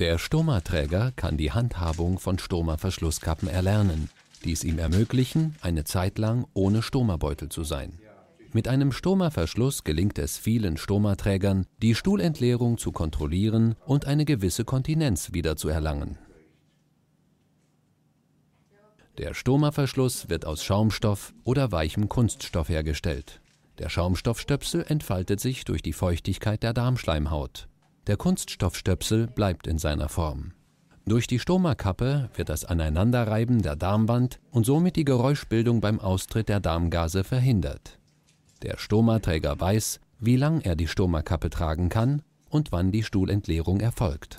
Der Stomaträger kann die Handhabung von Stoma-Verschlusskappen erlernen, die es ihm ermöglichen, eine Zeit lang ohne Stoma-Beutel zu sein. Mit einem Stoma-Verschluss gelingt es vielen Stomaträgern, die Stuhlentleerung zu kontrollieren und eine gewisse Kontinenz wiederzuerlangen. Der Stoma-Verschluss wird aus Schaumstoff oder weichem Kunststoff hergestellt. Der Schaumstoffstöpsel entfaltet sich durch die Feuchtigkeit der Darmschleimhaut. Der Kunststoffstöpsel bleibt in seiner Form. Durch die Stomakappe wird das Aneinanderreiben der Darmwand und somit die Geräuschbildung beim Austritt der Darmgase verhindert. Der Stomaträger weiß, wie lang er die Stomakappe tragen kann und wann die Stuhlentleerung erfolgt.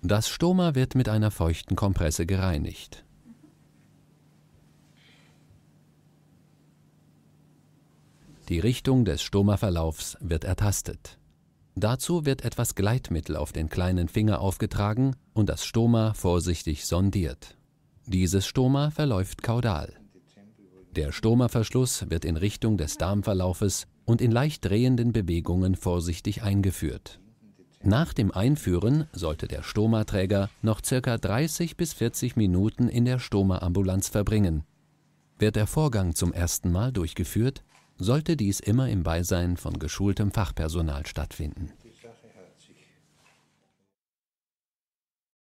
Das Stoma wird mit einer feuchten Kompresse gereinigt. Die Richtung des Stoma-Verlaufs wird ertastet. Dazu wird etwas Gleitmittel auf den kleinen Finger aufgetragen und das Stoma vorsichtig sondiert. Dieses Stoma verläuft kaudal. Der Stoma-Verschluss wird in Richtung des Darmverlaufes und in leicht drehenden Bewegungen vorsichtig eingeführt. Nach dem Einführen sollte der Stoma-Träger noch ca. 30 bis 40 Minuten in der Stoma-Ambulanz verbringen. Wird der Vorgang zum ersten Mal durchgeführt, sollte dies immer im Beisein von geschultem Fachpersonal stattfinden.